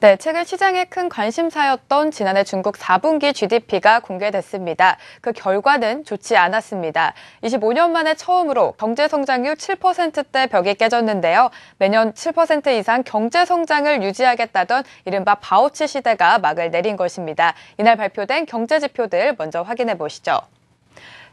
네, 최근 시장에큰 관심사였던 지난해 중국 4분기 GDP가 공개됐습니다. 그 결과는 좋지 않았습니다. 25년 만에 처음으로 경제 성장률 7%대 벽이 깨졌는데요. 매년 7% 이상 경제 성장을 유지하겠다던 이른바 바우치 시대가 막을 내린 것입니다. 이날 발표된 경제 지표들 먼저 확인해 보시죠.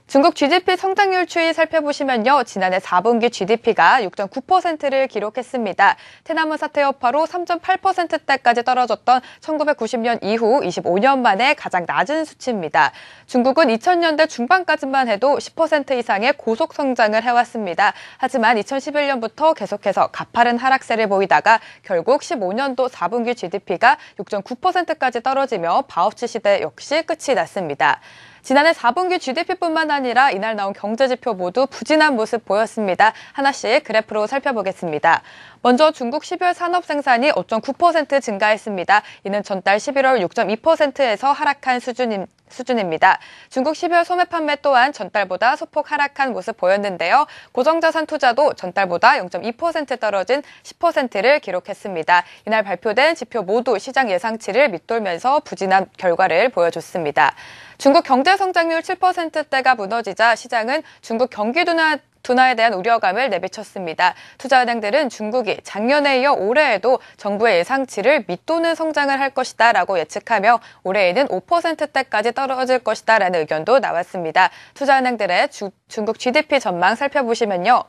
중국 GDP 성장률 추이 살펴보시면요. 지난해 4분기 GDP가 6.9%를 기록했습니다. 테나문 사태 여파로 3.8%대까지 떨어졌던 1990년 이후 25년 만에 가장 낮은 수치입니다. 중국은 2000년대 중반까지만 해도 10% 이상의 고속 성장을 해왔습니다. 하지만 2011년부터 계속해서 가파른 하락세를 보이다가 결국 15년도 4분기 GDP가 6.9%까지 떨어지며 바우치 시대 역시 끝이 났습니다. 지난해 4분기 GDP뿐만 아니라 이날 나온 경제지표 모두 부진한 모습 보였습니다. 하나씩 그래프로 살펴보겠습니다. 먼저 중국 12월 산업 생산이 5.9% 증가했습니다. 이는 전달 11월 6.2%에서 하락한 수준입니다. 수준입니다. 중국 12월 소매 판매 또한 전달보다 소폭 하락한 모습 보였는데요. 고정자산 투자도 전달보다 0.2% 떨어진 10%를 기록했습니다. 이날 발표된 지표 모두 시장 예상치를 밑돌면서 부진한 결과를 보여줬습니다. 중국 경제 성장률 7%대가 무너지자 시장은 중국 경기 둔화 둔화에 대한 우려감을 내비쳤습니다. 투자은행들은 중국이 작년에 이어 올해에도 정부의 예상치를 밑도는 성장을 할 것이다 라고 예측하며 올해에는 5%대까지 떨어질 것이다 라는 의견도 나왔습니다. 투자은행들의 주, 중국 GDP 전망 살펴보시면요.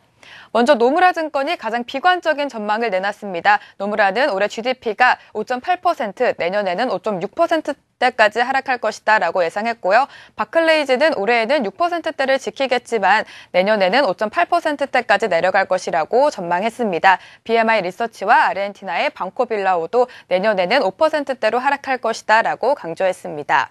먼저 노무라 증권이 가장 비관적인 전망을 내놨습니다. 노무라는 올해 GDP가 5.8%, 내년에는 5.6%대까지 하락할 것이다 라고 예상했고요. 바클레이즈는 올해에는 6%대를 지키겠지만 내년에는 5.8%대까지 내려갈 것이라고 전망했습니다. BMI 리서치와 아르헨티나의 방코빌라오도 내년에는 5%대로 하락할 것이다 라고 강조했습니다.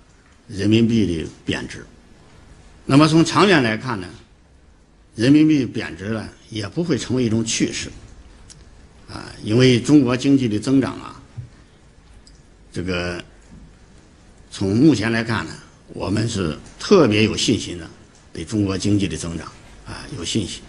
人民币的贬值，那么从长远来看呢，人民币贬值呢也不会成为一种趋势，啊，因为中国经济的增长啊，这个从目前来看呢，我们是特别有信心的，对中国经济的增长啊有信心。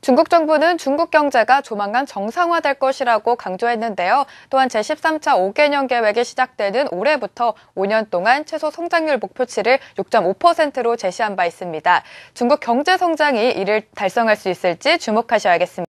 중국 정부는 중국 경제가 조만간 정상화될 것이라고 강조했는데요. 또한 제13차 5개년 계획이 시작되는 올해부터 5년 동안 최소 성장률 목표치를 6.5%로 제시한 바 있습니다. 중국 경제 성장이 이를 달성할 수 있을지 주목하셔야겠습니다.